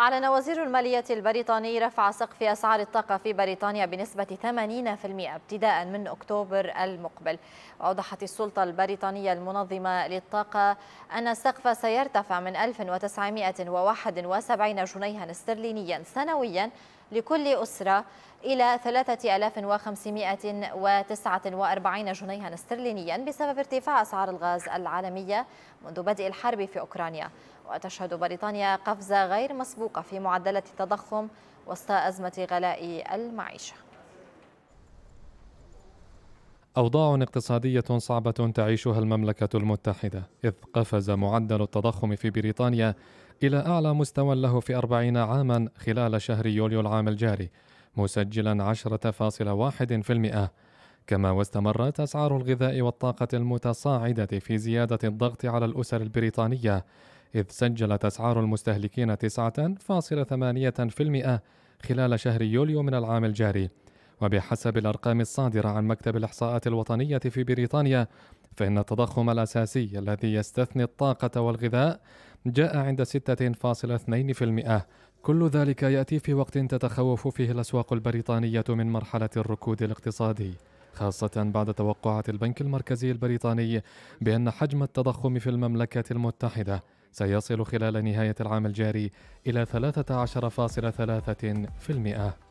أعلن وزير المالية البريطاني رفع سقف أسعار الطاقة في بريطانيا بنسبة 80% ابتداء من أكتوبر المقبل وأوضحت السلطة البريطانية المنظمة للطاقة أن السقف سيرتفع من 1971 جنيها استرلينيا سنويا لكل أسرة إلى 3549 جنيها استرلينيا بسبب ارتفاع أسعار الغاز العالمية منذ بدء الحرب في أوكرانيا وتشهد بريطانيا قفزة غير مسبوقة في معدلة التضخم وسط أزمة غلاء المعيشة أوضاع اقتصادية صعبة تعيشها المملكة المتحدة، إذ قفز معدل التضخم في بريطانيا إلى أعلى مستوى له في أربعين عاما خلال شهر يوليو العام الجاري مسجلا عشرة فاصل واحد في المئة كما واستمرت أسعار الغذاء والطاقة المتصاعدة في زيادة الضغط على الأسر البريطانية إذ سجلت أسعار المستهلكين 9.8% خلال شهر يوليو من العام الجاري وبحسب الأرقام الصادرة عن مكتب الإحصاءات الوطنية في بريطانيا فإن التضخم الأساسي الذي يستثني الطاقة والغذاء جاء عند 6.2% كل ذلك يأتي في وقت تتخوف فيه الأسواق البريطانية من مرحلة الركود الاقتصادي خاصة بعد توقعات البنك المركزي البريطاني بأن حجم التضخم في المملكة المتحدة سيصل خلال نهاية العام الجاري إلى 13.3%.